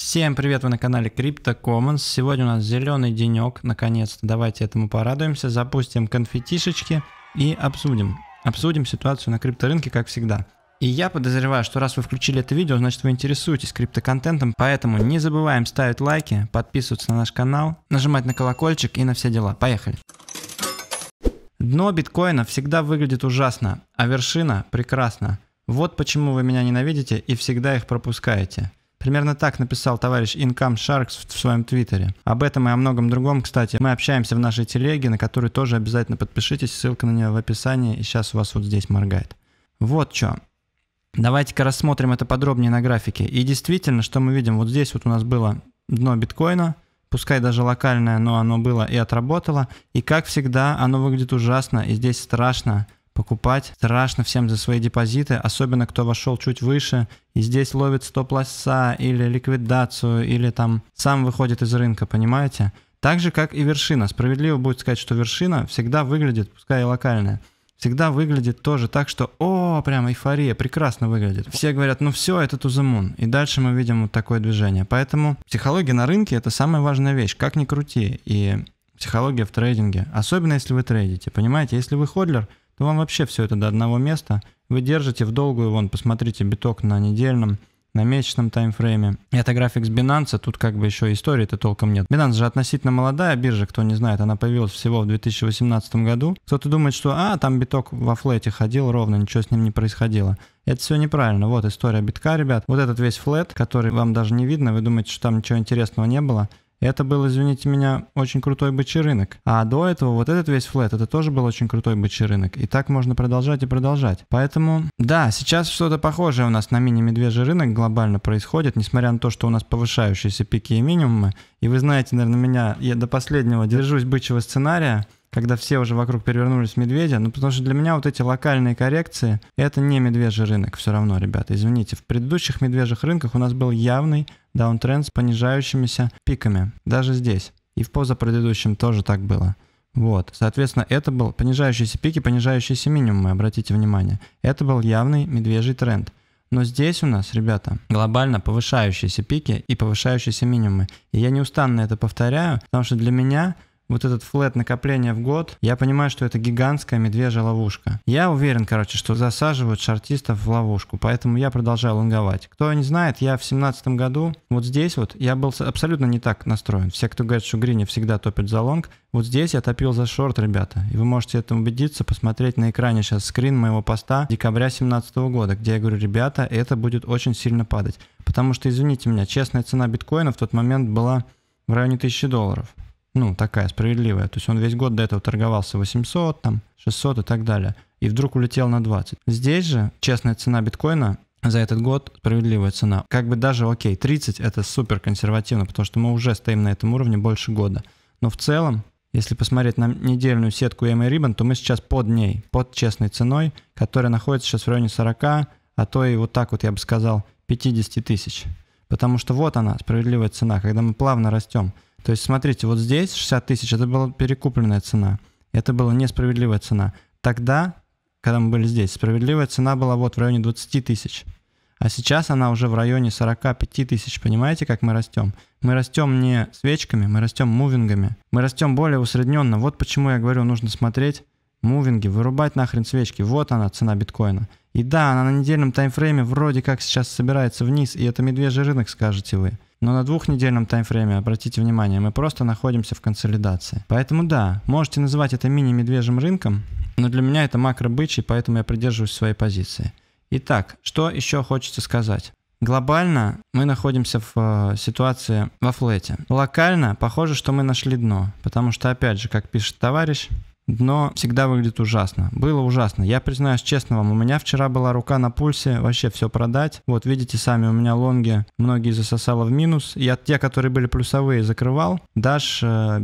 Всем привет, вы на канале Crypto Commons. Сегодня у нас зеленый денек, наконец-то. Давайте этому порадуемся, запустим конфетишечки и обсудим. Обсудим ситуацию на крипторынке, как всегда. И я подозреваю, что раз вы включили это видео, значит вы интересуетесь криптоконтентом, поэтому не забываем ставить лайки, подписываться на наш канал, нажимать на колокольчик и на все дела. Поехали! Дно биткоина всегда выглядит ужасно, а вершина прекрасна. Вот почему вы меня ненавидите и всегда их пропускаете. Примерно так написал товарищ Income Sharks в своем твиттере. Об этом и о многом другом, кстати, мы общаемся в нашей телеге, на которую тоже обязательно подпишитесь, ссылка на нее в описании, и сейчас у вас вот здесь моргает. Вот что. Давайте-ка рассмотрим это подробнее на графике. И действительно, что мы видим, вот здесь вот у нас было дно биткоина, пускай даже локальное, но оно было и отработало. И как всегда, оно выглядит ужасно, и здесь страшно покупать. Страшно всем за свои депозиты, особенно кто вошел чуть выше и здесь ловит стоп-лосса или ликвидацию, или там сам выходит из рынка, понимаете? Так же, как и вершина. Справедливо будет сказать, что вершина всегда выглядит, пускай и локальная, всегда выглядит тоже так, что «О, прям эйфория, прекрасно выглядит». Все говорят «Ну все, это to the И дальше мы видим вот такое движение. Поэтому психология на рынке – это самая важная вещь, как ни крути. И психология в трейдинге, особенно если вы трейдите, понимаете? Если вы ходлер – то ну, вам вообще все это до одного места. Вы держите в долгую, вон, посмотрите, биток на недельном, на месячном таймфрейме. Это график с Binance, тут как бы еще истории-то толком нет. Binance же относительно молодая биржа, кто не знает, она появилась всего в 2018 году. Кто-то думает, что а, там биток во флете ходил ровно, ничего с ним не происходило. Это все неправильно. Вот история битка, ребят. Вот этот весь флет, который вам даже не видно, вы думаете, что там ничего интересного не было. Это был, извините меня, очень крутой бычий рынок. А до этого вот этот весь флет, это тоже был очень крутой бычий рынок. И так можно продолжать и продолжать. Поэтому, да, сейчас что-то похожее у нас на мини-медвежий рынок глобально происходит, несмотря на то, что у нас повышающиеся пики и минимумы. И вы знаете, наверное, меня, я до последнего держусь бычьего сценария, когда все уже вокруг перевернулись медведя. Ну, потому что для меня вот эти локальные коррекции, это не медвежий рынок все равно, ребята, извините. В предыдущих медвежьих рынках у нас был явный даунтренд с понижающимися пиками, даже здесь. И в позапредыдущем тоже так было. Вот, соответственно, это был понижающиеся и понижающиеся минимумы, обратите внимание. Это был явный медвежий тренд. Но здесь у нас, ребята, глобально повышающиеся пики и повышающиеся минимумы. И я неустанно это повторяю, потому что для меня вот этот флет накопления в год, я понимаю, что это гигантская медвежья ловушка. Я уверен, короче, что засаживают шартистов в ловушку, поэтому я продолжаю лонговать. Кто не знает, я в семнадцатом году вот здесь вот, я был абсолютно не так настроен. Все, кто говорит, что Грини всегда топит за лонг, вот здесь я топил за шорт, ребята. И вы можете это убедиться, посмотреть на экране сейчас скрин моего поста декабря 2017 года, где я говорю, ребята, это будет очень сильно падать. Потому что, извините меня, честная цена биткоина в тот момент была в районе 1000 долларов ну, такая справедливая. То есть он весь год до этого торговался 800, там, 600 и так далее. И вдруг улетел на 20. Здесь же честная цена биткоина за этот год справедливая цена. Как бы даже, окей, 30 это супер консервативно, потому что мы уже стоим на этом уровне больше года. Но в целом, если посмотреть на недельную сетку EMA Ribbon, то мы сейчас под ней, под честной ценой, которая находится сейчас в районе 40, а то и вот так вот, я бы сказал, 50 тысяч. Потому что вот она, справедливая цена, когда мы плавно растем. То есть, смотрите, вот здесь 60 тысяч, это была перекупленная цена. Это была несправедливая цена. Тогда, когда мы были здесь, справедливая цена была вот в районе 20 тысяч. А сейчас она уже в районе 45 тысяч. Понимаете, как мы растем? Мы растем не свечками, мы растем мувингами. Мы растем более усредненно. Вот почему я говорю, нужно смотреть мувинги, вырубать нахрен свечки. Вот она, цена биткоина. И да, она на недельном таймфрейме вроде как сейчас собирается вниз, и это медвежий рынок, скажете вы. Но на двухнедельном таймфрейме, обратите внимание, мы просто находимся в консолидации. Поэтому да, можете называть это мини-медвежьим рынком, но для меня это макро-бычий, поэтому я придерживаюсь своей позиции. Итак, что еще хочется сказать? Глобально мы находимся в э, ситуации во флете. Локально похоже, что мы нашли дно, потому что, опять же, как пишет товарищ, дно всегда выглядит ужасно. Было ужасно. Я признаюсь честно вам, у меня вчера была рука на пульсе вообще все продать. Вот видите сами, у меня лонги многие засосало в минус. Я те, которые были плюсовые, закрывал. Даш, э,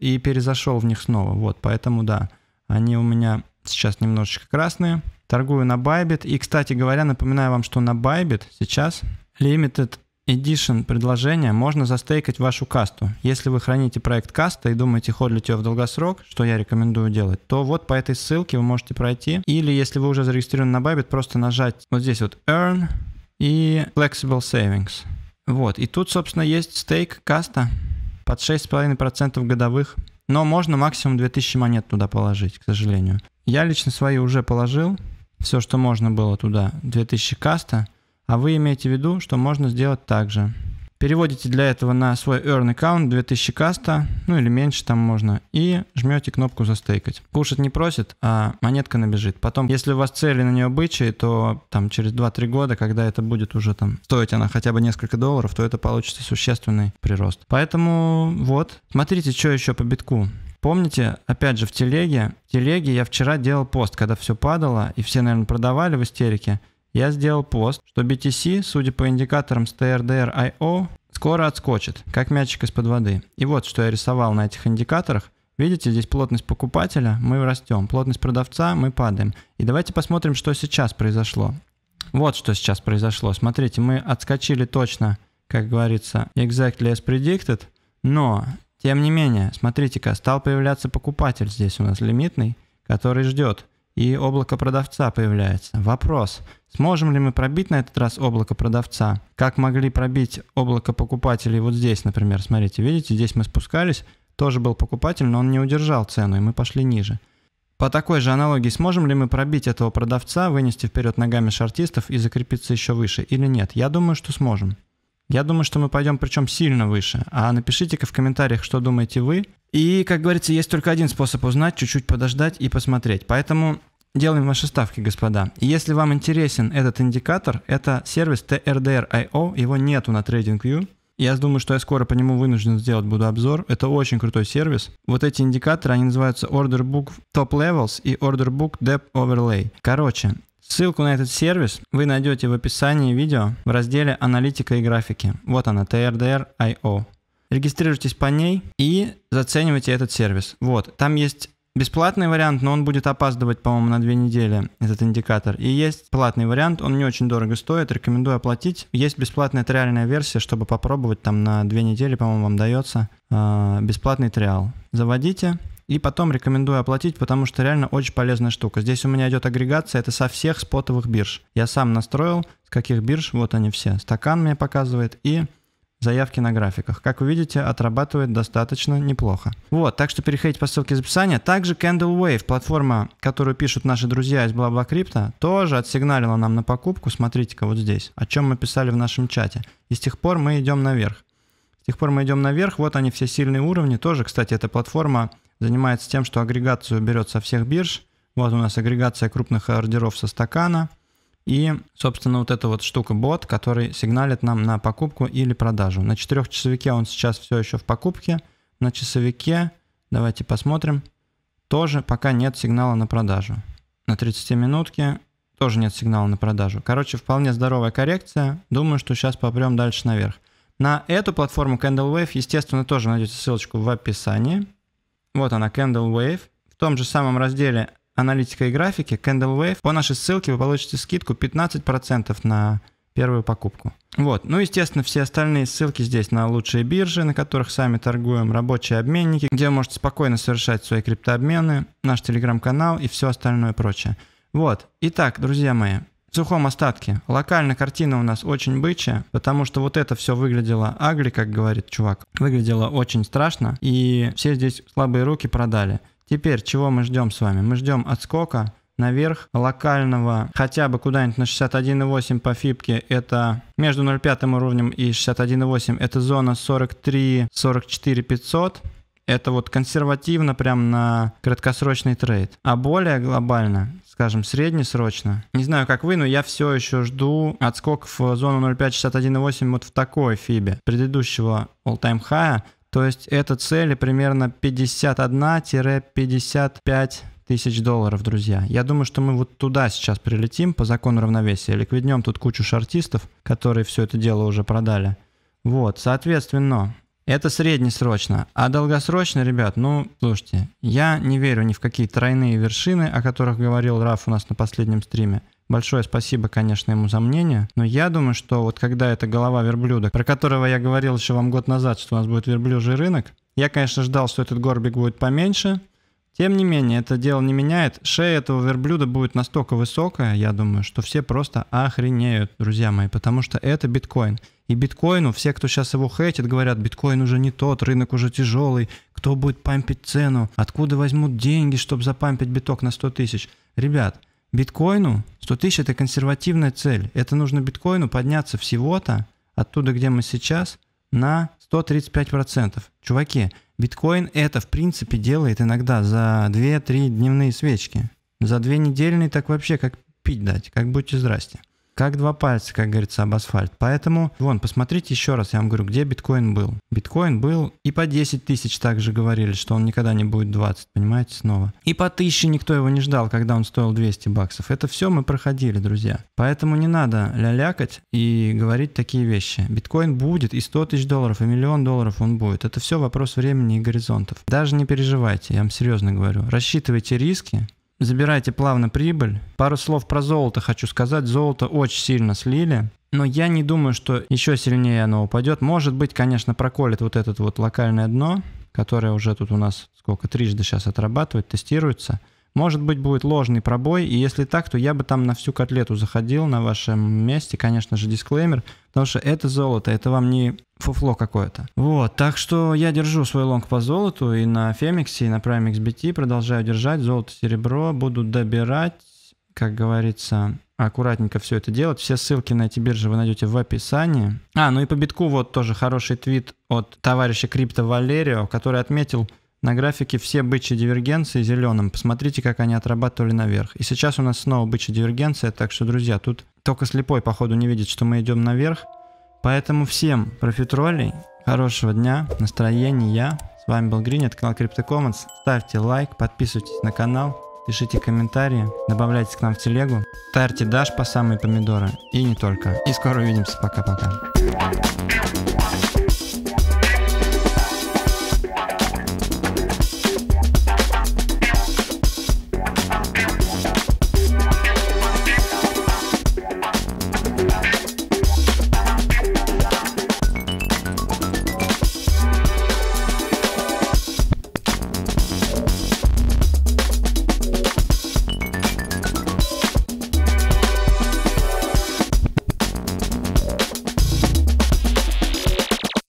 и перезашел в них снова. Вот, поэтому да, они у меня сейчас немножечко красные. Торгую на Bybit. И, кстати говоря, напоминаю вам, что на Bybit сейчас лимитед Edition предложение можно застейкать вашу касту. Если вы храните проект каста и думаете ходить ее в долгосрок, что я рекомендую делать, то вот по этой ссылке вы можете пройти. Или если вы уже зарегистрированы на Bybit, просто нажать вот здесь вот Earn и Flexible Savings. Вот, и тут, собственно, есть стейк каста под 6,5% годовых. Но можно максимум 2000 монет туда положить, к сожалению. Я лично свои уже положил, все, что можно было туда, 2000 каста а вы имеете в виду, что можно сделать так же. Переводите для этого на свой earn Account 2000 каста, ну или меньше там можно, и жмете кнопку застейкать. Кушать не просит, а монетка набежит. Потом, если у вас цели на нее бычьи, то там через 2-3 года, когда это будет уже там стоить она хотя бы несколько долларов, то это получится существенный прирост. Поэтому вот, смотрите, что еще по битку. Помните, опять же, в телеге, в телеге я вчера делал пост, когда все падало, и все, наверное, продавали в истерике я сделал пост, что BTC, судя по индикаторам с TRDR.io, скоро отскочит, как мячик из-под воды. И вот, что я рисовал на этих индикаторах. Видите, здесь плотность покупателя, мы растем, плотность продавца, мы падаем. И давайте посмотрим, что сейчас произошло. Вот что сейчас произошло. Смотрите, мы отскочили точно, как говорится, exactly as predicted, но, тем не менее, смотрите-ка, стал появляться покупатель здесь у нас лимитный, который ждет и облако продавца появляется. Вопрос, сможем ли мы пробить на этот раз облако продавца? Как могли пробить облако покупателей вот здесь, например, смотрите, видите, здесь мы спускались, тоже был покупатель, но он не удержал цену, и мы пошли ниже. По такой же аналогии, сможем ли мы пробить этого продавца, вынести вперед ногами шартистов и закрепиться еще выше или нет? Я думаю, что сможем. Я думаю, что мы пойдем причем сильно выше. А напишите-ка в комментариях, что думаете вы, и, как говорится, есть только один способ узнать, чуть-чуть подождать и посмотреть. Поэтому делаем ваши ставки, господа. если вам интересен этот индикатор, это сервис TRDR.io, а его нету на TradingView. Я думаю, что я скоро по нему вынужден сделать буду обзор. Это очень крутой сервис. Вот эти индикаторы, они называются Order Book Top Levels и Order Book Depth Overlay. Короче, Ссылку на этот сервис вы найдете в описании видео в разделе «Аналитика и графики». Вот она, TRDR.io регистрируйтесь по ней и заценивайте этот сервис. Вот, там есть бесплатный вариант, но он будет опаздывать, по-моему, на две недели, этот индикатор. И есть платный вариант, он не очень дорого стоит, рекомендую оплатить. Есть бесплатная триальная версия, чтобы попробовать, там на две недели, по-моему, вам дается э, бесплатный триал. Заводите, и потом рекомендую оплатить, потому что реально очень полезная штука. Здесь у меня идет агрегация, это со всех спотовых бирж. Я сам настроил, с каких бирж, вот они все. Стакан мне показывает, и заявки на графиках. Как вы видите, отрабатывает достаточно неплохо. Вот, так что переходите по ссылке из описания. Также Candle Wave, платформа, которую пишут наши друзья из BlaBlaCrypto, тоже отсигналила нам на покупку, смотрите-ка вот здесь, о чем мы писали в нашем чате. И с тех пор мы идем наверх. С тех пор мы идем наверх, вот они все сильные уровни. Тоже, кстати, эта платформа занимается тем, что агрегацию берет со всех бирж. Вот у нас агрегация крупных ордеров со стакана – и, собственно, вот эта вот штука бот, который сигналит нам на покупку или продажу. На четырехчасовике он сейчас все еще в покупке. На часовике, давайте посмотрим, тоже пока нет сигнала на продажу. На 30 минутке тоже нет сигнала на продажу. Короче, вполне здоровая коррекция. Думаю, что сейчас попрем дальше наверх. На эту платформу CandleWave, естественно, тоже найдете ссылочку в описании. Вот она, CandleWave. В том же самом разделе аналитика и графики CandleWave. По нашей ссылке вы получите скидку 15% на первую покупку. Вот. Ну, естественно, все остальные ссылки здесь на лучшие биржи, на которых сами торгуем, рабочие обменники, где вы можете спокойно совершать свои криптообмены, наш телеграм-канал и все остальное прочее. Вот. Итак, друзья мои, в сухом остатке. Локально картина у нас очень бычья, потому что вот это все выглядело агли, как говорит чувак. Выглядело очень страшно, и все здесь слабые руки продали. Теперь чего мы ждем с вами? Мы ждем отскока наверх локального хотя бы куда-нибудь на 61,8 по фибке это между 0,5 уровнем и 61,8 это зона 43 44 500 это вот консервативно прям на краткосрочный трейд. А более глобально, скажем, среднесрочно, не знаю, как вы, но я все еще жду отскок в зону 0,561,8 вот в такой фибе предыдущего all-time high, то есть это цели примерно 51-55 тысяч долларов, друзья. Я думаю, что мы вот туда сейчас прилетим по закону равновесия. Ликвиднем тут кучу шартистов, которые все это дело уже продали. Вот, соответственно, это среднесрочно. А долгосрочно, ребят, ну, слушайте, я не верю ни в какие тройные вершины, о которых говорил Раф у нас на последнем стриме. Большое спасибо, конечно, ему за мнение. Но я думаю, что вот когда эта голова верблюда, про которого я говорил еще вам год назад, что у нас будет верблюжий рынок, я, конечно, ждал, что этот горбик будет поменьше. Тем не менее, это дело не меняет. Шея этого верблюда будет настолько высокая, я думаю, что все просто охренеют, друзья мои, потому что это биткоин. И биткоину, все, кто сейчас его хейтит, говорят, биткоин уже не тот, рынок уже тяжелый, кто будет пампить цену, откуда возьмут деньги, чтобы запампить биток на 100 тысяч. Ребят, биткоину 100 тысяч – это консервативная цель. Это нужно биткоину подняться всего-то оттуда, где мы сейчас, на 135%. Чуваки, биткоин это, в принципе, делает иногда за 2-3 дневные свечки. За 2 недельные так вообще как пить дать, как будьте здрасте как два пальца, как говорится, об асфальт. Поэтому, вон, посмотрите еще раз, я вам говорю, где биткоин был. Биткоин был и по 10 тысяч также говорили, что он никогда не будет 20, понимаете, снова. И по 1000 никто его не ждал, когда он стоил 200 баксов. Это все мы проходили, друзья. Поэтому не надо лялякать и говорить такие вещи. Биткоин будет и 100 тысяч долларов, и миллион долларов он будет. Это все вопрос времени и горизонтов. Даже не переживайте, я вам серьезно говорю. Рассчитывайте риски, Забирайте плавно прибыль. Пару слов про золото хочу сказать. Золото очень сильно слили. Но я не думаю, что еще сильнее оно упадет. Может быть, конечно, проколет вот это вот локальное дно, которое уже тут у нас сколько трижды сейчас отрабатывает, тестируется. Может быть, будет ложный пробой, и если так, то я бы там на всю котлету заходил на вашем месте, конечно же, дисклеймер, потому что это золото, это вам не фуфло какое-то. Вот, так что я держу свой лонг по золоту и на Фемиксе, и на Prime XBT продолжаю держать золото, серебро, буду добирать, как говорится, аккуратненько все это делать. Все ссылки на эти биржи вы найдете в описании. А, ну и по битку вот тоже хороший твит от товарища Крипто Валерио, который отметил на графике все бычьи дивергенции зеленым. Посмотрите, как они отрабатывали наверх. И сейчас у нас снова бычья дивергенция, так что, друзья, тут только слепой, походу, не видит, что мы идем наверх. Поэтому всем профитролей, хорошего дня, настроения. С вами был Грин, это канал CryptoCommons. Ставьте лайк, подписывайтесь на канал, пишите комментарии, добавляйтесь к нам в телегу, ставьте дашь по самые помидоры и не только. И скоро увидимся, пока-пока.